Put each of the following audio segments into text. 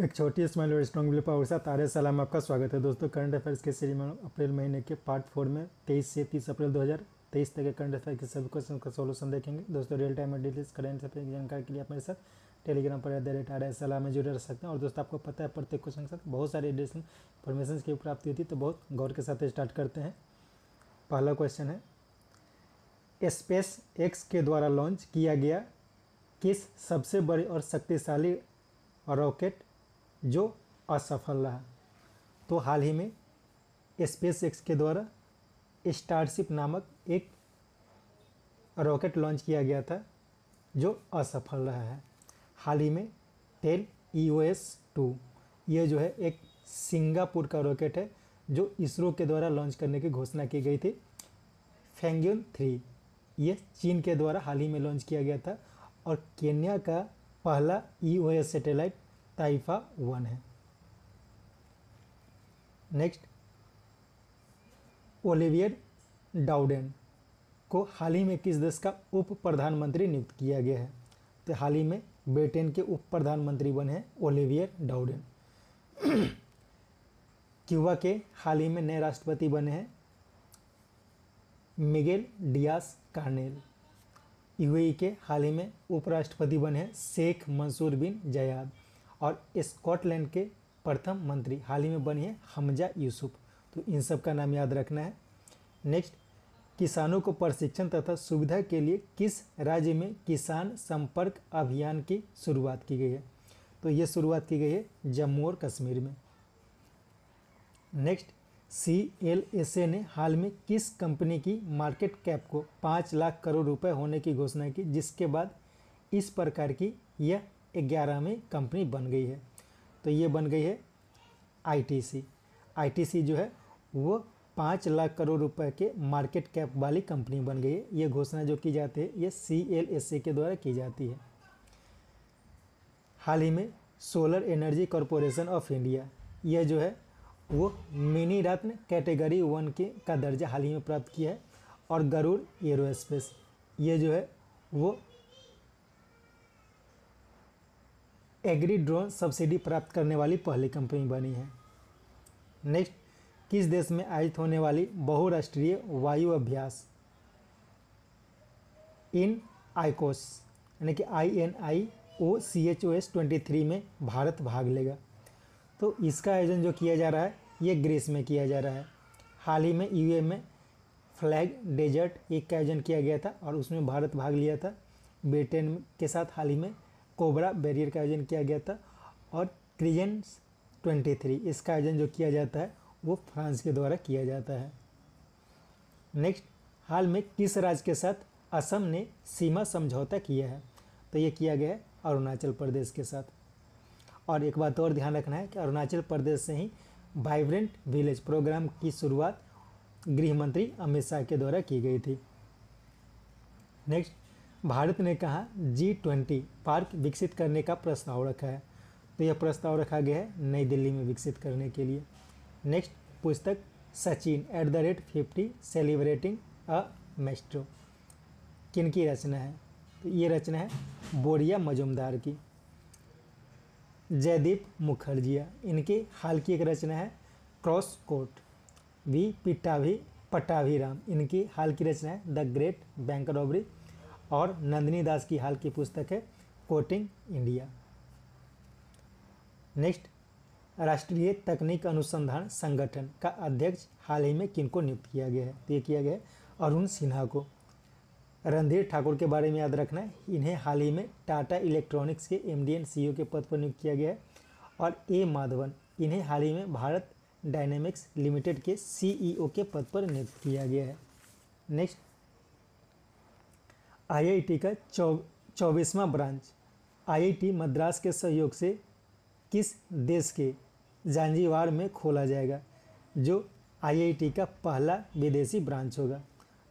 एक छोटी स्माइल और स्ट्रॉन्ग बिलीफ पावर साथ आर सलाम आपका स्वागत है दोस्तों करंट अफेयर्स के सीरीज में अप्रैल महीने के पार्ट फोर में तेईस से तीस अप्रैल 2023 तक के करंट अफेयर के सभी क्वेश्चन का सोल्यूशन देखेंगे दोस्तों रियल टाइम में डिटेल्स करंट अफेयर की जानकारी के लिए आप मेरे साथ टेलीग्राम पर एट द रेट आर सलाम में जुड़े रह सकते हैं और दोस्तों आपको पता है प्रत्येक क्वेश्चन के साथ बहुत सारे एडिशनल इन्फॉर्मेशन की प्राप्ति होती है तो बहुत गौर के साथ स्टार्ट करते हैं पहला क्वेश्चन है स्पेस एक्स के द्वारा लॉन्च किया गया किस सबसे बड़े और शक्तिशाली रॉकेट जो असफल रहा तो हाल ही में स्पेस एक्स के द्वारा स्टारशिप नामक एक रॉकेट लॉन्च किया गया था जो असफल रहा है हाल ही में टेल ई ओ एस टू ये जो है एक सिंगापुर का रॉकेट है जो इसरो के द्वारा लॉन्च करने की घोषणा की गई थी फेंग्यून थ्री ये चीन के द्वारा हाल ही में लॉन्च किया गया था और केन्या का पहला ई ओ एस सेटेलाइट टाइफा वन है नेक्स्ट ओलिवियर डाउडेन को हाल ही में किस देश का उप प्रधानमंत्री नियुक्त किया गया है तो हाल ही में ब्रिटेन के उप प्रधानमंत्री बने हैं ओलिवियर डाउडेन क्यूबा के हाल ही में नए राष्ट्रपति बने हैं मिगेल डियास कार्नेल यूएई के हाल ही में उपराष्ट्रपति बने हैं शेख मंसूर बिन जयाद और स्कॉटलैंड के प्रथम मंत्री हाल ही में बनी है हमजा यूसुफ तो इन सब का नाम याद रखना है नेक्स्ट किसानों को प्रशिक्षण तथा सुविधा के लिए किस राज्य में किसान संपर्क अभियान की शुरुआत की गई है तो ये शुरुआत की गई है जम्मू और कश्मीर में next C L S A ने हाल में किस कंपनी की मार्केट कैप को पाँच लाख करोड़ रुपए होने की घोषणा की जिसके बाद इस प्रकार की यह ग्यारहवीं में कंपनी बन गई है तो ये बन गई है आईटीसी आईटीसी जो है वो पाँच लाख करोड़ रुपए के मार्केट कैप वाली कंपनी बन गई है ये घोषणा जो की जाती है ये सी के द्वारा की जाती है हाल ही में solar energy corporation of India यह जो है वो मिनी रत्न कैटेगरी वन के का दर्जा हाल ही में प्राप्त किया है और गरुड़ एरोस्पेस ये जो है वो एग्री ड्रोन सब्सिडी प्राप्त करने वाली पहली कंपनी बनी है नेक्स्ट किस देश में आयोजित होने वाली बहुराष्ट्रीय वायु अभ्यास इन आईकोस यानी कि I N I O C H O S twenty three में भारत भाग लेगा तो इसका आयोजन जो किया जा रहा है ये ग्रीस में किया जा रहा है हाल ही में यू में फ्लैग डेजर्ट एक का आयोजन किया गया था और उसमें भारत भाग लिया था ब्रिटेन के साथ हाल ही में कोबरा बैरियर का आयोजन किया गया था और क्रिजेंस 23 इसका आयोजन जो किया जाता है वो फ्रांस के द्वारा किया जाता है नेक्स्ट हाल में किस राज्य के साथ असम ने सीमा समझौता किया है तो ये किया गया है अरुणाचल प्रदेश के साथ और एक बात और ध्यान रखना है कि अरुणाचल प्रदेश से ही वाइब्रेंट विलेज प्रोग्राम की शुरुआत गृह मंत्री अमित शाह के द्वारा की गई थी नेक्स्ट भारत ने कहा जी ट्वेंटी पार्क विकसित करने का प्रस्ताव रखा है तो यह प्रस्ताव रखा गया है नई दिल्ली में विकसित करने के लिए नेक्स्ट पुस्तक Sachin at the rate fifty celebrating a maestro किन की रचना है तो ये रचना है बोरिया मजुमदार की जयदीप मुखर्जिया इनकी हाल की एक रचना है क्रॉस कोर्ट वी पिटाभी पटाभी राम इनकी हाल की रचना है द ग्रेट बैंक रॉबरी और नंदनी दास की हाल की पुस्तक है कोटिंग इंडिया नेक्स्ट राष्ट्रीय तकनीक अनुसंधान संगठन का अध्यक्ष हाल ही में किनको नियुक्त किया गया है तो ये किया गया है अरुण सिन्हा को रणधीर ठाकुर के बारे में याद रखना है इन्हें हाल ही में टाटा इलेक्ट्रॉनिक्स के एम डी सीईओ के पद पर नियुक्त किया गया है और ए माधवन इन्हें हाल ही में भारत डायनेमिक्स लिमिटेड के सीईओ e के पद पर नियुक्त किया गया है नेक्स्ट आईआईटी का चौ चौबीसवा ब्रांच आईआईटी मद्रास के सहयोग से किस देश के जांजीवार में खोला जाएगा जो आईआईटी का पहला विदेशी ब्रांच होगा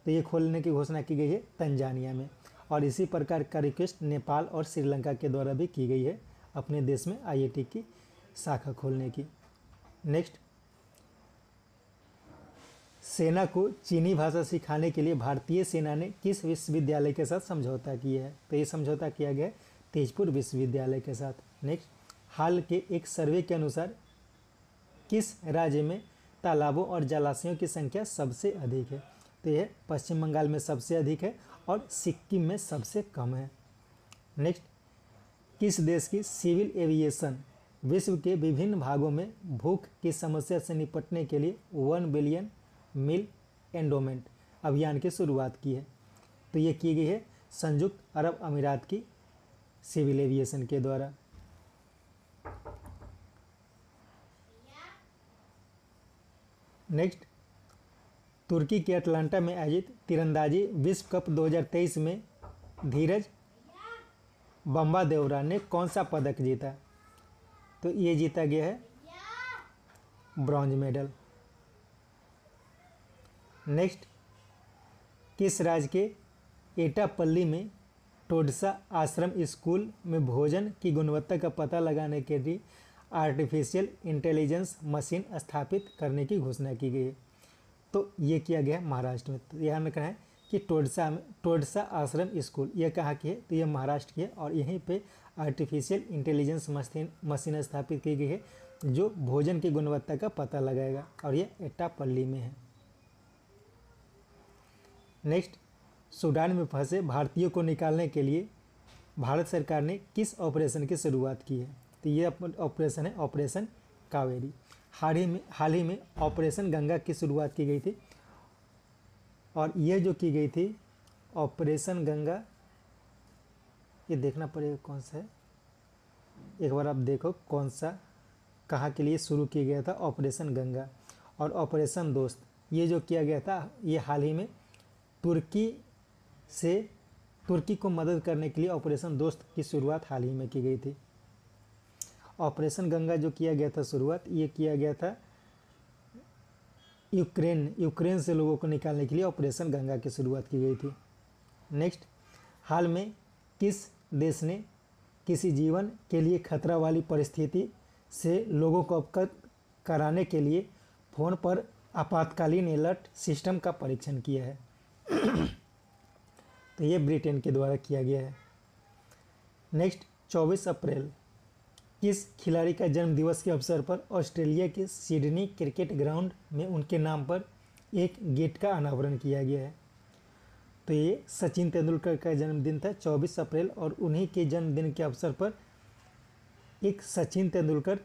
तो ये खोलने की घोषणा की गई है तंजानिया में और इसी प्रकार का रिक्वेस्ट नेपाल और श्रीलंका के द्वारा भी की गई है अपने देश में आईआईटी की शाखा खोलने की नेक्स्ट सेना को चीनी भाषा सिखाने के लिए भारतीय सेना ने किस विश्वविद्यालय के साथ समझौता किया है तो ये समझौता किया गया तेजपुर विश्वविद्यालय के साथ नेक्स्ट हाल के एक सर्वे के अनुसार किस राज्य में तालाबों और जलाशयों की संख्या सबसे अधिक है तो यह पश्चिम बंगाल में सबसे अधिक है और सिक्किम में सबसे कम है नेक्स्ट किस देश की सिविल एविएशन विश्व के विभिन्न भागों में भूख की समस्या से निपटने के लिए वन बिलियन मिल एंडोमेंट अभियान की शुरुआत की है तो ये की गई है संयुक्त अरब अमीरात की सिविल एविएशन के द्वारा नेक्स्ट तुर्की के अटलांटा में आयोजित तीरंदाजी विश्व कप 2023 में धीरज बम्बा देवरा ने कौन सा पदक जीता तो ये जीता गया है ब्रॉन्ज मेडल नेक्स्ट किस राज्य के एटापल्ली में टोडसा आश्रम स्कूल में भोजन की गुणवत्ता का पता लगाने के लिए आर्टिफिशियल इंटेलिजेंस मशीन स्थापित करने की घोषणा की गई है तो ये किया गया है महाराष्ट्र में तो यहाँ में कहा है कि टोडसा में टोडसा आश्रम स्कूल यह कहाँ की है तो यह महाराष्ट्र की है और यहीं पे आर्टिफिशियल इंटेलिजेंस मशीन मशीन स्थापित की गई है जो भोजन की गुणवत्ता का पता लगाएगा और यह एटापल्ली में है नेक्स्ट सूडान में फंसे भारतीयों को निकालने के लिए भारत सरकार ने किस ऑपरेशन की शुरुआत की है तो ये ऑपरेशन है ऑपरेशन कावेरी हाल ही में हाल ही में ऑपरेशन गंगा की शुरुआत की गई थी और यह जो की गई थी ऑपरेशन गंगा ये देखना पड़ेगा कौन सा है एक बार आप देखो कौन सा कहाँ के लिए शुरू किया गया था ऑपरेशन गंगा और ऑपरेशन दोस्त ये जो किया गया था ये हाल ही में तुर्की से तुर्की को मदद करने के लिए ऑपरेशन दोस्त की शुरुआत हाल ही में की गई थी ऑपरेशन गंगा जो किया गया था शुरुआत ये किया गया था यूक्रेन यूक्रेन से लोगों को निकालने के लिए ऑपरेशन गंगा की शुरुआत की गई थी नेक्स्ट हाल में किस देश ने किसी जीवन के लिए खतरा वाली परिस्थिति से लोगों को अवगत कराने के लिए फ़ोन पर आपातकालीन अलर्ट सिस्टम का परीक्षण किया है तो ये ब्रिटेन के द्वारा किया गया है नेक्स्ट 24 अप्रैल किस खिलाड़ी का जन्म दिवस के अवसर पर ऑस्ट्रेलिया के सिडनी क्रिकेट ग्राउंड में उनके नाम पर एक गेट का अनावरण किया गया है तो ये सचिन तेंदुलकर का जन्मदिन था 24 अप्रैल और उन्हीं के जन्मदिन के अवसर पर एक सचिन तेंदुलकर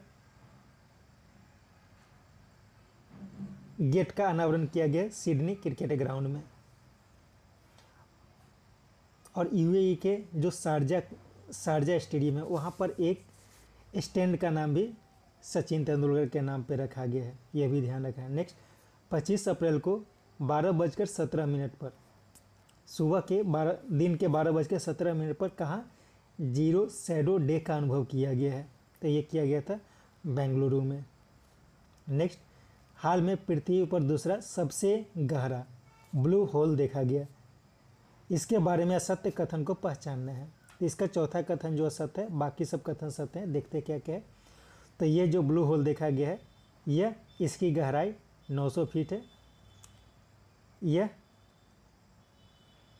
गेट का अनावरण किया गया सिडनी क्रिकेट ग्राउंड में और यूएई e के जो शारजा शारजा स्टेडियम है वहाँ पर एक स्टैंड का नाम भी सचिन तेंदुलकर के नाम पर रखा गया है यह भी ध्यान रखा है नेक्स्ट पच्चीस अप्रैल को बारह बजकर सत्रह मिनट पर सुबह के बारह दिन के बारह बजकर सत्रह मिनट पर कहाँ जीरो सैडो डे का अनुभव किया गया है तो ये किया गया था बेंगलुरु में नेक्स्ट हाल में पृथ्वी पर दूसरा सबसे गहरा ब्लू होल देखा गया इसके बारे में असत्य कथन को पहचानना है तो इसका चौथा कथन जो असत्य है बाकी सब कथन सत्य है देखते क्या क्या है तो ये जो ब्लू होल देखा गया है यह इसकी गहराई 900 फीट है यह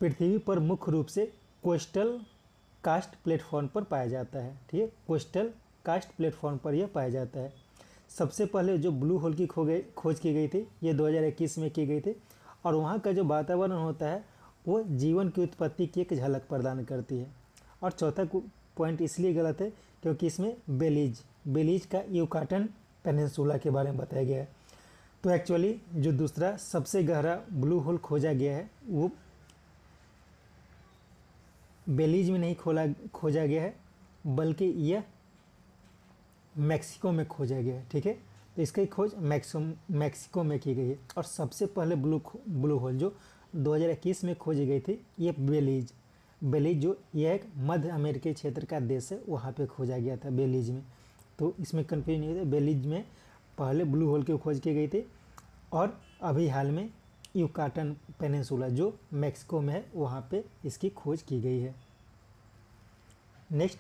पृथ्वी पर मुख्य रूप से कोस्टल कास्ट प्लेटफॉर्म पर पाया जाता है ठीक है कोस्टल कास्ट प्लेटफॉर्म पर यह पाया जाता है सबसे पहले जो ब्लू होल की खो गई खोज की गई थी ये 2021 में की गई थी और वहाँ का जो वातावरण होता है वो जीवन की उत्पत्ति की एक झलक प्रदान करती है और चौथा पॉइंट इसलिए गलत है क्योंकि इसमें बेलीज बेलीज का यूकाटन पेनसूला के बारे में बताया गया है तो एक्चुअली जो दूसरा सबसे गहरा ब्लू होल खोजा गया है वो बेलीज में नहीं खोला खोजा गया है बल्कि यह मैक्सिको में खोजा गया है ठीक है तो इसकी खोज मैक्सिको में की गई है और सबसे पहले ब्लू ब्लू होल जो 2021 में खोजी गई थी ये बेलीज बेलीज जो यह एक मध्य अमेरिकी क्षेत्र का देश है वहाँ पे खोजा गया था बेलीज में तो इसमें कन्फ्यूज नहीं होता बेलीज में पहले ब्लू होल की खोज की गई थी और अभी हाल में यूकाटन पेनिनसुला जो मैक्सिको में है वहाँ पर इसकी खोज की गई है नेक्स्ट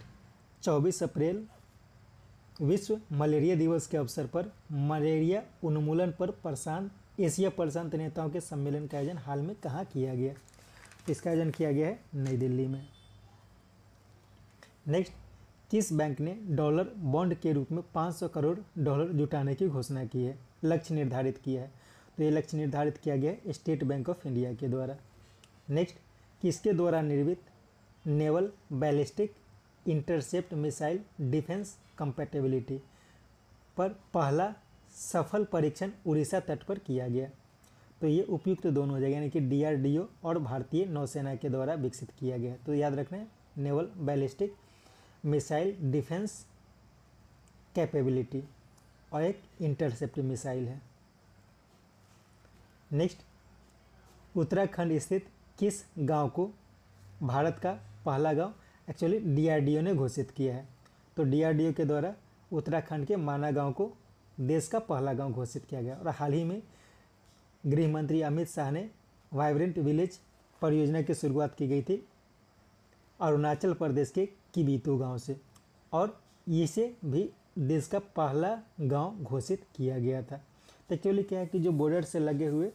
24 अप्रैल विश्व मलेरिया दिवस के अवसर पर मलेरिया उन्मूलन पर प्रशांत एशिया प्रशांत नेताओं के सम्मेलन का आयोजन हाल में कहाँ किया गया इसका आयोजन किया गया है नई दिल्ली में नेक्स्ट किस बैंक ने डॉलर बॉन्ड के रूप में 500 करोड़ डॉलर जुटाने की घोषणा की है लक्ष्य निर्धारित किया है तो ये लक्ष्य निर्धारित किया गया है स्टेट बैंक ऑफ इंडिया के द्वारा नेक्स्ट किसके द्वारा निर्मित naval ballistic intercept missile defence compatibility पर पहला सफल परीक्षण उड़ीसा तट पर किया गया तो ये उपयुक्त तो दोनों हो जाएगा यानी कि डीआरडीओ और भारतीय नौसेना के द्वारा विकसित किया गया तो याद रखना naval ballistic missile defence capability और एक इंटरसेप्ट मिसाइल है नेक्स्ट उत्तराखंड स्थित किस गांव को भारत का पहला गांव एक्चुअली डीआरडीओ ने घोषित किया है तो डीआरडीओ के द्वारा उत्तराखंड के माना गांव को देश का पहला गांव घोषित किया गया और हाल ही में गृह मंत्री अमित शाह ने वाइब्रेंट विलेज परियोजना की शुरुआत की गई थी अरुणाचल प्रदेश के किबीतू गांव से और इसे भी देश का पहला गांव घोषित किया गया था तो एक्चुअली क्या है कि जो बॉर्डर से लगे हुए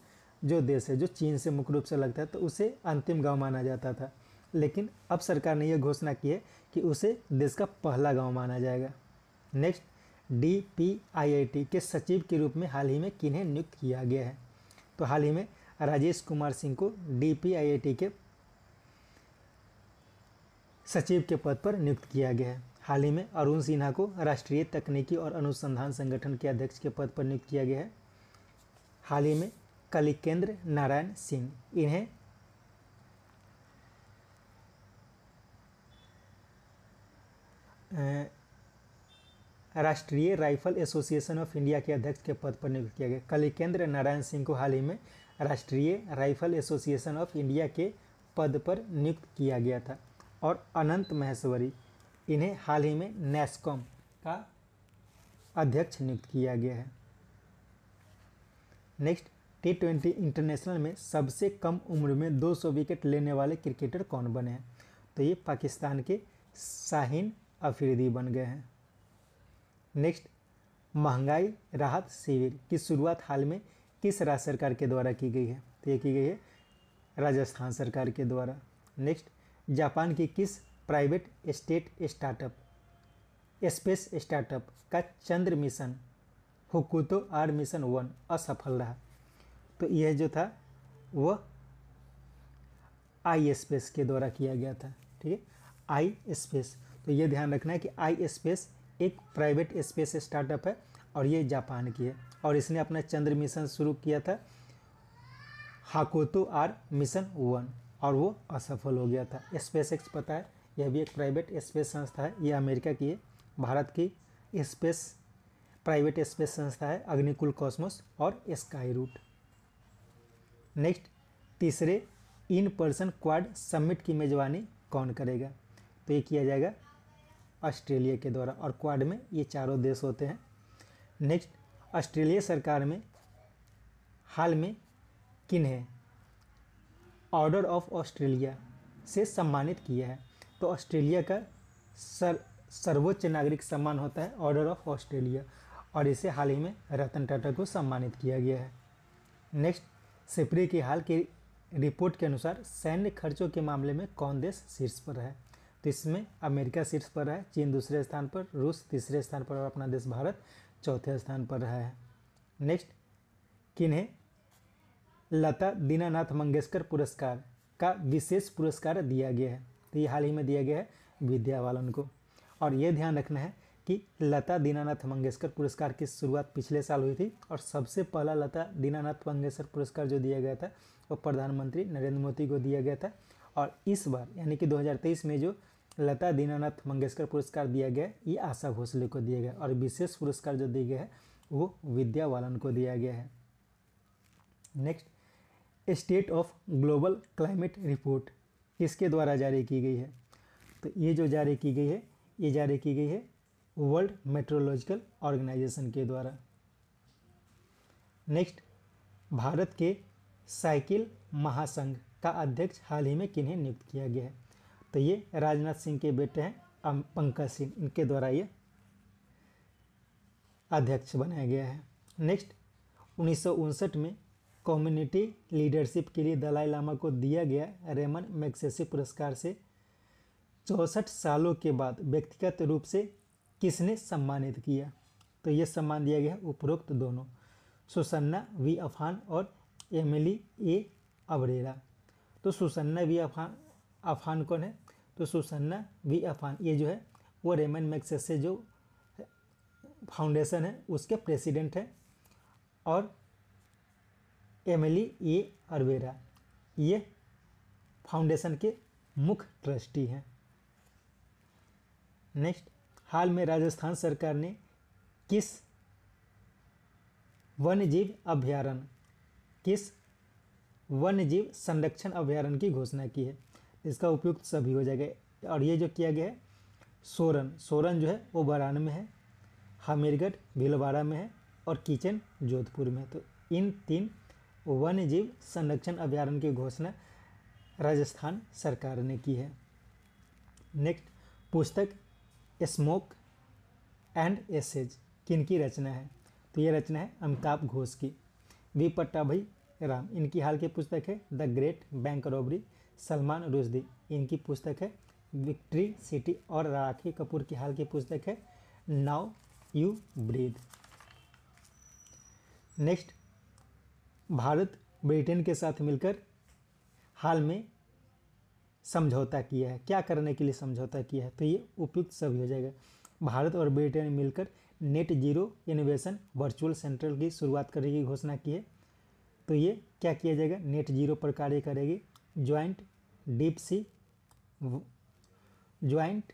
जो देश है जो चीन से मुख्य रूप से लगता है तो उसे अंतिम गांव माना जाता था लेकिन अब सरकार ने यह घोषणा की है कि उसे देश का पहला गांव माना जाएगा नेक्स्ट डीपीआईआईटी के सचिव के रूप में हाल ही में किन्हें नियुक्त किया गया है तो हाल ही में राजेश कुमार सिंह को डीपीआईआईटी के सचिव के पद पर नियुक्त किया गया है हाल ही में अरुण सिन्हा को राष्ट्रीय तकनीकी और अनुसंधान संगठन के अध्यक्ष के पद पर नियुक्त किया गया है हाल ही में कलिकेंद्र नारायण सिंह इन्हें राष्ट्रीय राइफल एसोसिएशन ऑफ इंडिया के अध्यक्ष के पद पर नियुक्त किया गया कलिकेंद्र नारायण सिंह को हाल ही में राष्ट्रीय राइफल एसोसिएशन ऑफ इंडिया के पद पर नियुक्त किया गया था और अनंत महेश्वरी इन्हें हाल ही में नेस्कॉम का अध्यक्ष नियुक्त किया गया है नेक्स्ट टी ट्वेंटी इंटरनेशनल में सबसे कम उम्र में 200 विकेट लेने वाले क्रिकेटर कौन बने हैं तो ये पाकिस्तान के शाहीन अफरीदी बन गए हैं नेक्स्ट महंगाई राहत शिविर की शुरुआत हाल में किस राज्य सरकार के द्वारा की गई है तो ये की गई है राजस्थान सरकार के द्वारा नेक्स्ट जापान की किस private state startup space startup का चंद्र mission Hakuto R mission one असफल रहा तो यह जो था वह आई स्पेस के द्वारा किया गया था ठीक है आई स्पेस तो ये ध्यान रखना है कि आई स्पेस एक प्राइवेट स्पेस स्टार्टअप है और ये जापान की है और इसने अपना चंद्र मिशन शुरू किया था हाकोतो आर मिशन वन और वो असफल हो गया था स्पेस एक्स पता है यह भी एक प्राइवेट स्पेस संस्था है ये अमेरिका की है भारत की स्पेस प्राइवेट स्पेस संस्था है अग्निकुल कॉस्मोस और स्काई रूट नेक्स्ट तीसरे इन पर्सन क्वाड समिट की मेजबानी कौन करेगा तो ये किया जाएगा ऑस्ट्रेलिया के द्वारा और क्वाड में ये चारों देश होते हैं नेक्स्ट ऑस्ट्रेलिया सरकार में हाल में किन्हें ऑर्डर ऑफ ऑस्ट्रेलिया से सम्मानित किया है तो ऑस्ट्रेलिया का सर सर्वोच्च नागरिक सम्मान होता है ऑर्डर ऑफ ऑस्ट्रेलिया और इसे हाल ही में रतन टाटा को सम्मानित किया गया है नेक्स्ट सिपरी की हाल की रिपोर्ट के अनुसार सैन्य खर्चों के मामले में कौन देश शीर्ष पर है तो इसमें अमेरिका शीर्ष पर है चीन दूसरे स्थान पर रूस तीसरे स्थान पर और अपना देश भारत चौथे स्थान पर रहा है नेक्स्ट किन्हें लता दीनानाथ मंगेशकर पुरस्कार का विशेष पुरस्कार दिया गया है तो ये हाल ही में दिया गया है विद्या बालन को और ये ध्यान रखना है कि लता दीनानाथ मंगेशकर पुरस्कार की शुरुआत पिछले साल हुई थी और सबसे पहला लता दीनानाथ मंगेशकर पुरस्कार जो दिया गया था वो प्रधानमंत्री नरेंद्र मोदी को दिया गया था और इस बार यानी कि 2023 में जो लता दीनानाथ मंगेशकर पुरस्कार दिया गया ये आशा भोसले को दिया गया और विशेष पुरस्कार जो दिया गया है वो विद्या बालन को दिया गया है next state of global climate report किसके द्वारा जारी की गई है तो ये जो जारी की गई है ये जारी की गई है वर्ल्ड मेट्रोलॉजिकल ऑर्गेनाइजेशन के द्वारा नेक्स्ट भारत के साइकिल महासंघ का अध्यक्ष हाल ही में किन्हें नियुक्त किया गया है तो ये राजनाथ सिंह के बेटे हैं पंकज सिंह इनके द्वारा ये अध्यक्ष बनाया गया है नेक्स्ट उन्नीस में कम्युनिटी लीडरशिप के लिए दलाई लामा को दिया गया रेमन मैक्सेसी पुरस्कार से चौंसठ सालों के बाद व्यक्तिगत रूप से किसने सम्मानित किया तो ये सम्मान दिया गया उपरोक्त दोनों सुसन्ना वी अफान और एमिली ए अबरेरा तो सुसन्ना वी अफान अफान कौन है तो सुसन्ना वी अफान ये जो है वो रेमन मैक्सेस से जो फाउंडेशन है उसके प्रेसिडेंट e. हैं और एमिली ए अरवेरा ये फाउंडेशन के मुख्य ट्रस्टी हैं नेक्स्ट हाल में राजस्थान सरकार ने किस वन्यजीव अभ्यारण्य किस वन्यजीव संरक्षण अभ्यारण्य की घोषणा की है इसका उपयुक्त सभी हो जाएगा और ये जो किया गया है सोरन सोरन जो है वो बरान में है हमीरगढ़ भीलवाड़ा में है और किचन जोधपुर में तो इन तीन वन्य जीव संरक्षण अभ्यारण्य की घोषणा राजस्थान सरकार ने की है नेक्स्ट पुस्तक स्मोक एंड एसेज किन की रचना है तो ये रचना है अमिताभ घोष की वी पट्टा भाई राम इनकी हाल की पुस्तक है the great bank robbery Salman Rushdie इनकी पुस्तक है विक्ट्री सिटी और राखी कपूर की हाल की पुस्तक है now you breathe next Bharat Britain के साथ मिलकर हाल में समझौता किया है क्या करने के लिए समझौता किया है तो ये उपयुक्त सभी हो जाएगा भारत और ब्रिटेन मिलकर net zero innovation virtual centre की शुरुआत करने की घोषणा की है तो ये क्या किया जाएगा नेट जीरो पर कार्य करेगी joint deep sea joint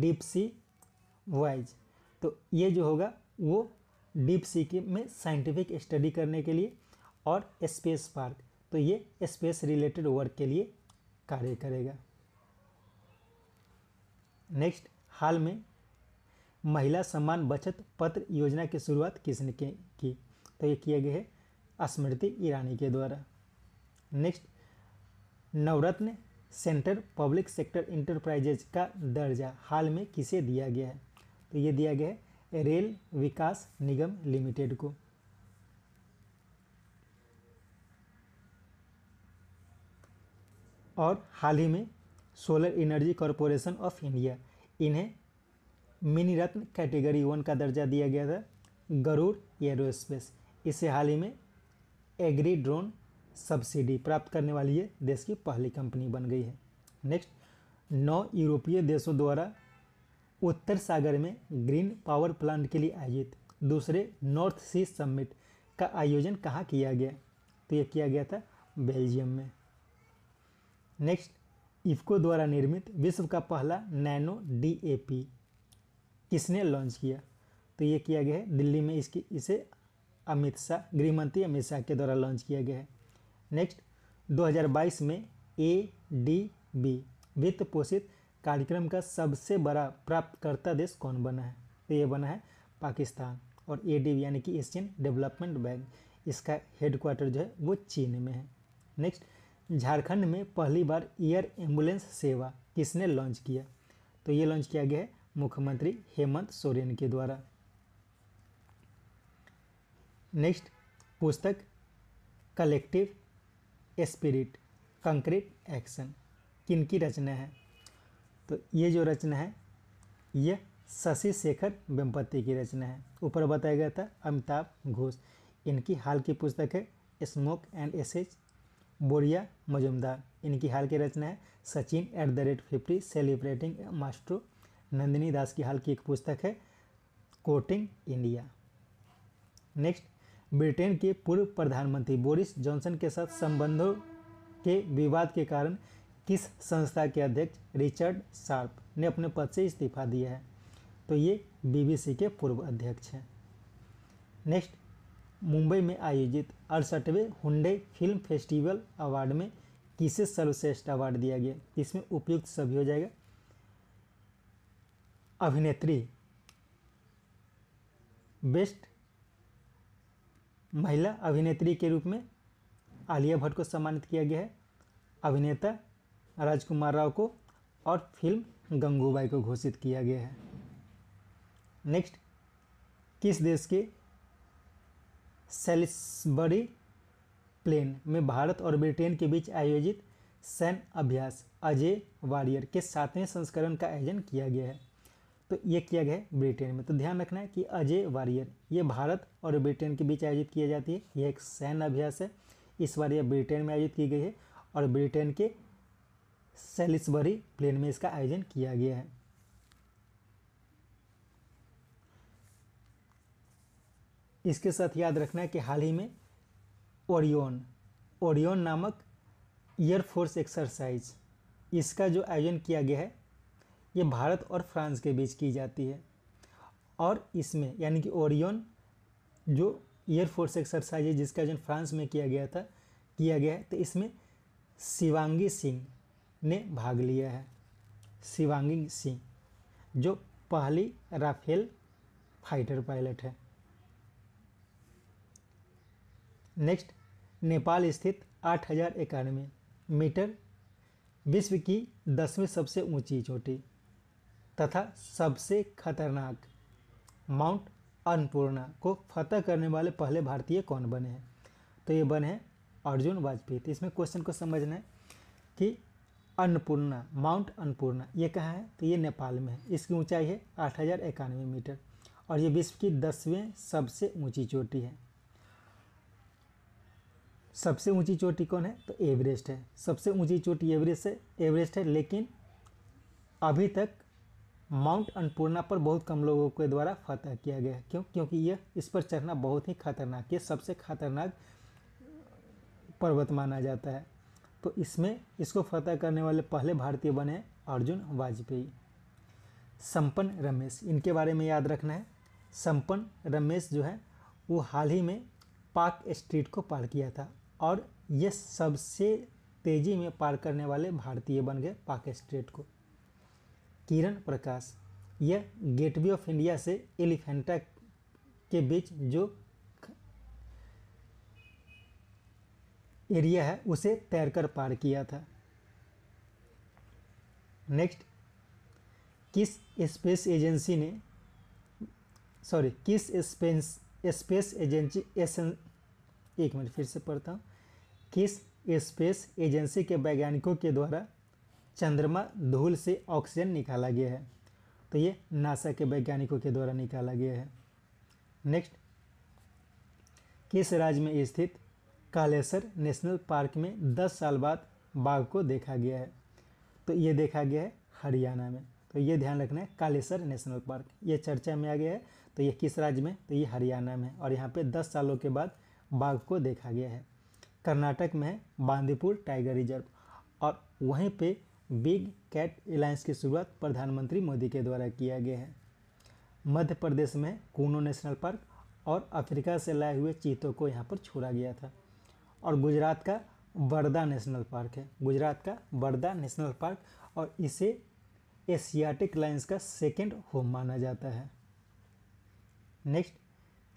deep sea wise तो ये जो होगा वो डीप सी के में साइंटिफिक स्टडी करने के लिए और स्पेस पार्क तो ये स्पेस रिलेटेड वर्क के लिए कार्य करेगा नेक्स्ट हाल में महिला सम्मान बचत पत्र योजना की शुरुआत किसने की तो ये किया गया है स्मृति ईरानी के द्वारा next Navratna centre public sector enterprises का दर्जा हाल में किसे दिया गया है तो ये दिया गया है रेल विकास निगम लिमिटेड को और हाल ही में solar energy corporation of India इन्हें मिनी रत्न कैटेगरी वन का दर्जा दिया गया था गरूर एरोस्पेस इसे हाल ही में एग्री ड्रोन सब्सिडी प्राप्त करने वाली ये देश की पहली कंपनी बन गई है नेक्स्ट नौ यूरोपीय देशों द्वारा उत्तर सागर में ग्रीन पावर प्लांट के लिए आयोजित दूसरे नॉर्थ सी समिट का आयोजन कहाँ किया गया तो यह किया गया था बेल्जियम में नेक्स्ट इफ्को द्वारा निर्मित विश्व का पहला नैनो डीएपी किसने लॉन्च किया तो ये किया गया है दिल्ली में इसकी इसे अमित शाह गृहमंत्री अमित शाह के द्वारा लॉन्च किया गया है नेक्स्ट 2022 में ए डी बी वित्त पोषित कार्यक्रम का सबसे बड़ा प्राप्तकर्ता देश कौन बना है तो ये बना है पाकिस्तान और ए डी बी यानी कि एशियन डेवलपमेंट बैंक इसका हेडक्वार्टर जो है वो चीन में है नेक्स्ट झारखंड में पहली बार एयर एम्बुलेंस सेवा किसने लॉन्च किया तो ये लॉन्च किया गया है मुख्यमंत्री हेमंत सोरेन के द्वारा नेक्स्ट पुस्तक कलेक्टिव स्पिरिट कंक्रीट एक्शन किन की रचना है तो ये जो रचना है ये शशि शेखर वेम्पति की रचना है ऊपर बताया गया था अमिताभ घोष इनकी हाल की पुस्तक है स्मोक एंड एसेज बोरिया मजुमदार इनकी हाल की रचना है Sachin at the rate fifty celebrating master Nandini Das की हाल की एक पुस्तक है कोटिंग इंडिया नेक्स्ट ब्रिटेन के पूर्व प्रधानमंत्री बोरिस जॉनसन के साथ संबंधों के विवाद के कारण किस संस्था के अध्यक्ष रिचर्ड शार्प ने अपने पद से इस्तीफा दिया है तो ये बीबीसी के पूर्व अध्यक्ष हैं नेक्स्ट मुंबई में आयोजित अड़सठवें हुंडे फिल्म फेस्टिवल अवार्ड में किसे सर्वश्रेष्ठ अवार्ड दिया गया इसमें उपयुक्त सभी हो जाएगा अभिनेत्री बेस्ट महिला अभिनेत्री के रूप में आलिया भट्ट को सम्मानित किया गया है अभिनेता राजकुमार राव को और फिल्म गंगूबाई को घोषित किया गया है नेक्स्ट किस देश के सेलिसबरी प्लेन में भारत और ब्रिटेन के बीच आयोजित सैन्य अभ्यास अजय वारियर के सातवें संस्करण का आयोजन किया गया है तो ये किया गया है ब्रिटेन में तो ध्यान रखना है कि अजय वारियर ये भारत और ब्रिटेन के बीच आयोजित किया जाती है यह एक सैन्य अभ्यास है इस बार यह ब्रिटेन में आयोजित की गई है और ब्रिटेन के सेलिसबरी प्लेन में इसका आयोजन किया गया है इसके साथ याद रखना है कि हाल ही में ओरियन ओरियन नामक एयरफोर्स एक्सरसाइज इसका जो आयोजन किया गया है ये भारत और फ्रांस के बीच की जाती है और इसमें यानी कि ओरियन जो एयरफोर्स एक्सरसाइज है जिसका आयोजन फ्रांस में किया गया था किया गया है तो इसमें शिवांगी सिंह ने भाग लिया है शिवांगी सिंह जो पहली राफेल फाइटर पायलट है नेक्स्ट नेपाल स्थित आठ हज़ार इक्यानवे मीटर विश्व की दसवीं सबसे ऊंची चोटी तथा सबसे खतरनाक माउंट अन्नपूर्णा को फतह करने वाले पहले भारतीय कौन बने हैं तो ये बने हैं अर्जुन वाजपेयी तो इसमें क्वेश्चन को समझना है कि अन्नपूर्णा माउंट अन्नपूर्णा ये कहाँ है तो ये नेपाल में है इसकी ऊंचाई है आठ हज़ार इक्यानवे मीटर और ये विश्व की दसवें सबसे ऊंची चोटी है सबसे ऊंची चोटी कौन है तो एवरेस्ट है सबसे ऊंची चोटी एवरेस्ट है एवरेस्ट है लेकिन अभी तक माउंट अन्नपूर्णा पर बहुत कम लोगों के द्वारा फतह किया गया क्यों क्योंकि यह इस पर चढ़ना बहुत ही खतरनाक यह सबसे खतरनाक पर्वत माना जाता है तो इसमें इसको फतह करने वाले पहले भारतीय बने अर्जुन वाजपेयी संपन्न रमेश इनके बारे में याद रखना है संपन्न रमेश जो है वो हाल ही में पाक स्ट्रीट को पार किया था और यह सबसे तेज़ी में पार करने वाले भारतीय बन गए पाक स्ट्रीट को किरण प्रकाश यह गेटवे ऑफ इंडिया से एलिफेंटा के बीच जो एरिया है उसे तैरकर पार किया था नेक्स्ट किस स्पेस एजेंसी ने सॉरी किस स्पेस स्पेस एजेंसी एस एक मिनट फिर से पढ़ता हूँ किस स्पेस एजेंसी के वैज्ञानिकों के द्वारा चंद्रमा धूल से ऑक्सीजन निकाला गया है तो ये नासा के वैज्ञानिकों के द्वारा निकाला गया है नेक्स्ट किस राज्य में स्थित कालेसर नेशनल पार्क में 10 साल बाद बाघ को देखा गया है तो ये देखा गया है हरियाणा में तो ये ध्यान रखना है कालेसर नेशनल पार्क ये चर्चा में आ गया है तो ये किस राज्य में तो ये हरियाणा में और यहाँ पे 10 सालों के बाद बाघ को देखा गया है कर्नाटक में है बांदीपुर टाइगर रिजर्व और वहीं पे बिग कैट एलायंस की शुरुआत प्रधानमंत्री मोदी के द्वारा किया गया है मध्य प्रदेश में कूनो नेशनल पार्क और अफ्रीका से लाए हुए चीतों को यहाँ पर छोड़ा गया था और गुजरात का वर्दा नेशनल पार्क है गुजरात का वर्दा नेशनल पार्क और इसे एशियाटिक लाइन्स का सेकेंड होम माना जाता है next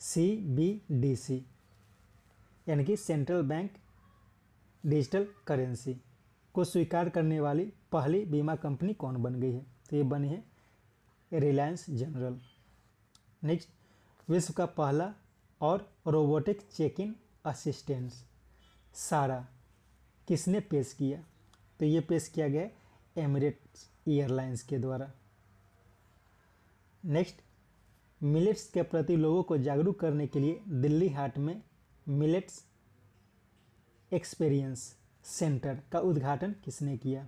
C B D C यानी कि सेंट्रल बैंक डिजिटल करेंसी को स्वीकार करने वाली पहली बीमा कंपनी कौन बन गई है तो ये बनी है रिलायंस जनरल नेक्स्ट विश्व का पहला और रोबोटिक चेक इन असिस्टेंस सारा किसने पेश किया तो ये पेश किया गया एमिरेट्स एयरलाइंस के द्वारा नेक्स्ट मिलेट्स के प्रति लोगों को जागरूक करने के लिए दिल्ली हाट में मिलेट्स एक्सपीरियंस सेंटर का उद्घाटन किसने किया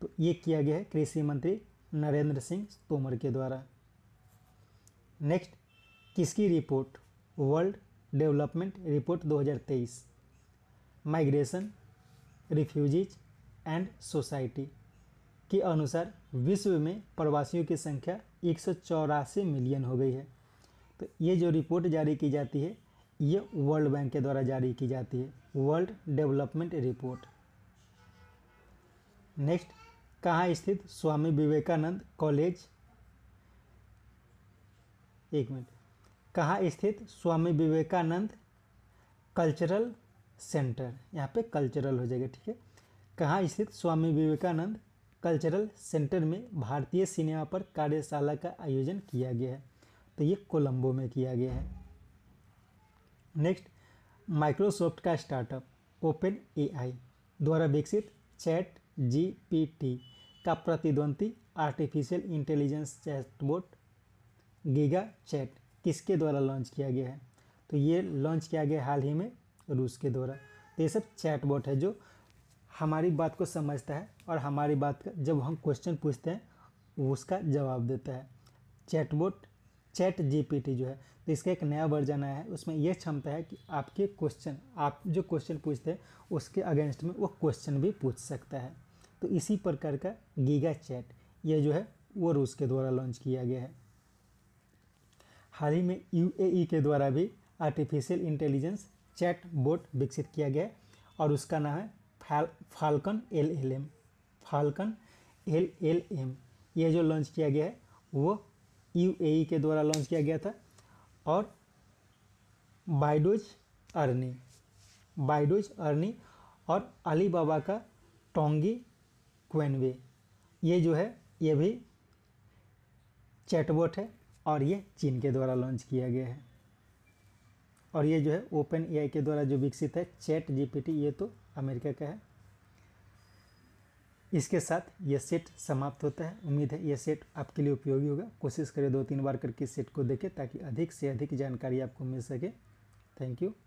तो ये किया गया है कृषि मंत्री नरेंद्र सिंह तोमर के द्वारा नेक्स्ट किसकी report world development report 2023 migration refugees and society के अनुसार विश्व में प्रवासियों की संख्या एक मिलियन हो गई है तो ये जो रिपोर्ट जारी की जाती है ये वर्ल्ड बैंक के द्वारा जारी की जाती है वर्ल्ड डेवलपमेंट रिपोर्ट नेक्स्ट कहाँ स्थित स्वामी विवेकानंद कॉलेज एक मिनट कहाँ स्थित स्वामी विवेकानंद कल्चरल सेंटर यहाँ पे कल्चरल हो जाएगा ठीक है कहाँ स्थित स्वामी विवेकानंद कल्चरल सेंटर में भारतीय सिनेमा पर कार्यशाला का आयोजन किया गया है तो ये कोलंबो में किया गया है नेक्स्ट माइक्रोसॉफ्ट का स्टार्टअप ओपन एआई द्वारा विकसित चैट जीपीटी का प्रतिद्वंदी artificial intelligence chatbot Giga chat किसके द्वारा लॉन्च किया गया है तो ये लॉन्च किया गया हाल ही में रूस के द्वारा तो ये सब बोट है जो हमारी बात को समझता है और हमारी बात का जब हम क्वेश्चन पूछते हैं उसका जवाब देता है चैटबोट चैट जीपीटी जो है तो इसका एक नया वर्जन आया है उसमें यह क्षमता है कि आपके क्वेश्चन आप जो क्वेश्चन पूछते हैं उसके अगेंस्ट में वो क्वेश्चन भी पूछ सकता है तो इसी प्रकार का गीगा चैट यह जो है वो रूस के द्वारा लॉन्च किया गया है हाल ही में यू e के द्वारा भी आर्टिफिशियल इंटेलिजेंस चैट बोट विकसित किया गया है और उसका नाम है फाल Falcon L L M Falcon L L M यह जो लॉन्च किया गया है वो यू e के द्वारा लॉन्च किया गया था और बाइडोज अर्नी बाइडोज अर्नी और अलीबाबा का टोंगी क्वेनवे ये जो है ये भी चैटबोट है और ये चीन के द्वारा लॉन्च किया गया है और ये जो है ओपन एआई के द्वारा जो विकसित है चैट जीपीटी ये तो अमेरिका का है इसके साथ ये सेट समाप्त होता है उम्मीद है ये सेट आपके लिए उपयोगी होगा कोशिश करें दो तीन बार करके सेट को देखें ताकि अधिक से अधिक जानकारी आपको मिल सके थैंक यू